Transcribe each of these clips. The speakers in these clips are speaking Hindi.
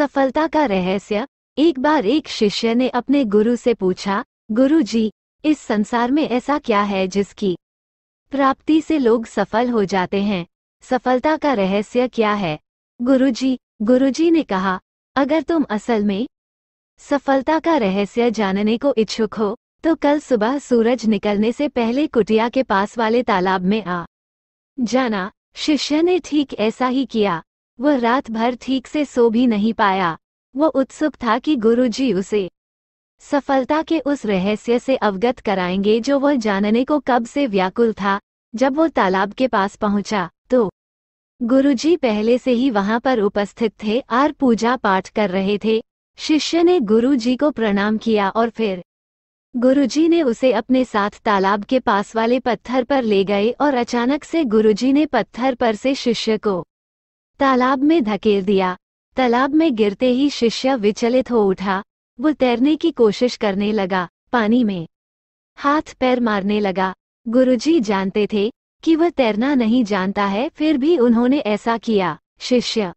सफलता का रहस्य एक बार एक शिष्य ने अपने गुरु से पूछा गुरु जी इस संसार में ऐसा क्या है जिसकी प्राप्ति से लोग सफल हो जाते हैं सफलता का रहस्य क्या है गुरु जी गुरु जी ने कहा अगर तुम असल में सफलता का रहस्य जानने को इच्छुक हो तो कल सुबह सूरज निकलने से पहले कुटिया के पास वाले तालाब में आ जाना शिष्य ने ठीक ऐसा ही किया वह रात भर ठीक से सो भी नहीं पाया वो उत्सुक था कि गुरुजी उसे सफलता के उस रहस्य से अवगत कराएंगे जो वह जानने को कब से व्याकुल था जब वो तालाब के पास पहुंचा तो गुरुजी पहले से ही वहां पर उपस्थित थे और पूजा पाठ कर रहे थे शिष्य ने गुरुजी को प्रणाम किया और फिर गुरुजी ने उसे अपने साथ तालाब के पास वाले पत्थर पर ले गए और अचानक से गुरुजी ने पत्थर पर से शिष्य को तालाब में धकेल दिया तालाब में गिरते ही शिष्य विचलित हो उठा वो तैरने की कोशिश करने लगा पानी में हाथ पैर मारने लगा गुरुजी जानते थे कि वह तैरना नहीं जानता है फिर भी उन्होंने ऐसा किया शिष्य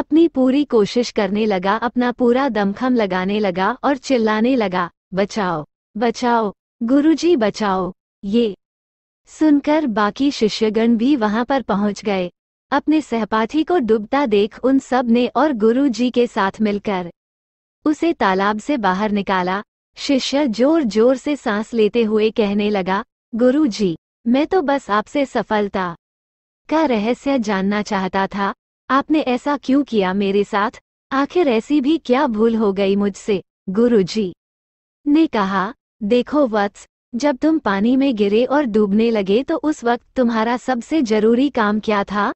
अपनी पूरी कोशिश करने लगा अपना पूरा दमखम लगाने लगा और चिल्लाने लगा बचाओ बचाओ गुरुजी बचाओ ये सुनकर बाकी शिष्यगण भी वहां पर पहुंच गए अपने सहपाठी को डूबता देख उन सब ने और गुरु जी के साथ मिलकर उसे तालाब से बाहर निकाला शिष्य जोर जोर से सांस लेते हुए कहने लगा गुरु जी मैं तो बस आपसे सफलता का रहस्य जानना चाहता था आपने ऐसा क्यों किया मेरे साथ आखिर ऐसी भी क्या भूल हो गई मुझसे गुरु जी ने कहा देखो वत्स जब तुम पानी में गिरे और डूबने लगे तो उस वक्त तुम्हारा सबसे जरूरी काम क्या था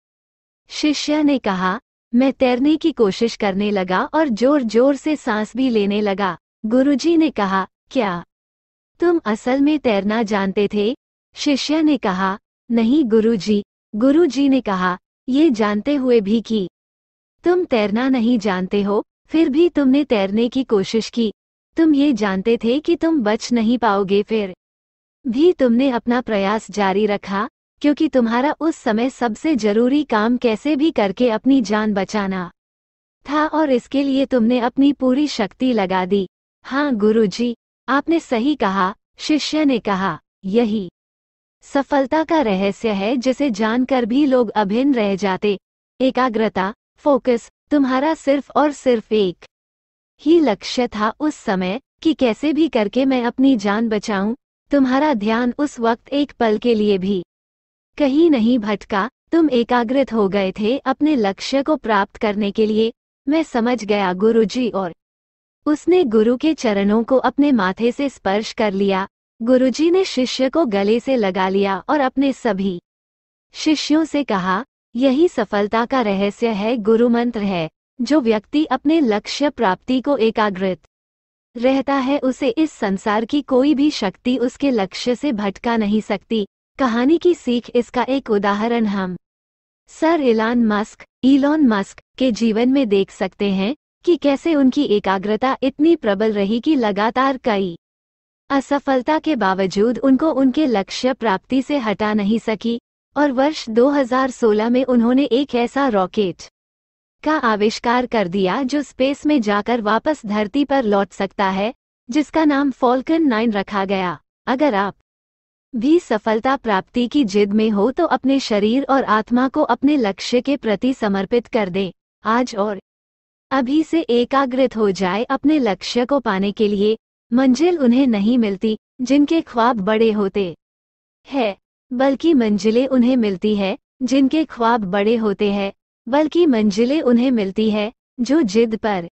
शिष्य ने कहा मैं तैरने की कोशिश करने लगा और जोर जोर से सांस भी लेने लगा गुरुजी ने कहा क्या तुम असल में तैरना जानते थे शिष्य ने कहा नहीं गुरुजी। गुरुजी ने कहा ये जानते हुए भी कि तुम तैरना नहीं जानते हो फिर भी तुमने तैरने की कोशिश की तुम ये जानते थे कि तुम बच नहीं पाओगे फिर भी तुमने अपना प्रयास जारी रखा क्योंकि तुम्हारा उस समय सबसे जरूरी काम कैसे भी करके अपनी जान बचाना था और इसके लिए तुमने अपनी पूरी शक्ति लगा दी हाँ गुरुजी, आपने सही कहा शिष्य ने कहा यही सफलता का रहस्य है जिसे जानकर भी लोग अभिन्न रह जाते एकाग्रता फोकस तुम्हारा सिर्फ और सिर्फ एक ही लक्ष्य था उस समय कि कैसे भी करके मैं अपनी जान बचाऊं तुम्हारा ध्यान उस वक्त एक पल के लिए भी कहीं नहीं भटका तुम एकाग्रत हो गए थे अपने लक्ष्य को प्राप्त करने के लिए मैं समझ गया गुरुजी और उसने गुरु के चरणों को अपने माथे से स्पर्श कर लिया गुरुजी ने शिष्य को गले से लगा लिया और अपने सभी शिष्यों से कहा यही सफलता का रहस्य है गुरु मंत्र है जो व्यक्ति अपने लक्ष्य प्राप्ति को एकाग्रत रहता है उसे इस संसार की कोई भी शक्ति उसके लक्ष्य से भटका नहीं सकती कहानी की सीख इसका एक उदाहरण हम sir Elon Musk Elon Musk के जीवन में देख सकते हैं कि कैसे उनकी एकाग्रता इतनी प्रबल रही कि लगातार कई असफलता के बावजूद उनको उनके लक्ष्य प्राप्ति से हटा नहीं सकी और वर्ष 2016 में उन्होंने एक ऐसा रॉकेट का आविष्कार कर दिया जो स्पेस में जाकर वापस धरती पर लौट सकता है जिसका नाम फॉल्कन 9 रखा गया अगर आप भी सफलता प्राप्ति की जिद में हो तो अपने शरीर और आत्मा को अपने लक्ष्य के प्रति समर्पित कर दें आज और अभी से एकाग्रत हो जाए अपने लक्ष्य को पाने के लिए मंजिल उन्हें नहीं मिलती जिनके ख्वाब बड़े होते हैं बल्कि मंजिलें उन्हें मिलती है जिनके ख्वाब बड़े होते हैं बल्कि मंजिलें उन्हें मिलती है जो जिद पर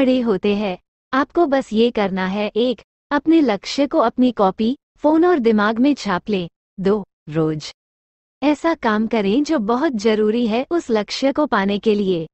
अड़े होते हैं आपको बस ये करना है एक अपने लक्ष्य को अपनी कॉपी फोन और दिमाग में छाप लें दो रोज ऐसा काम करें जो बहुत जरूरी है उस लक्ष्य को पाने के लिए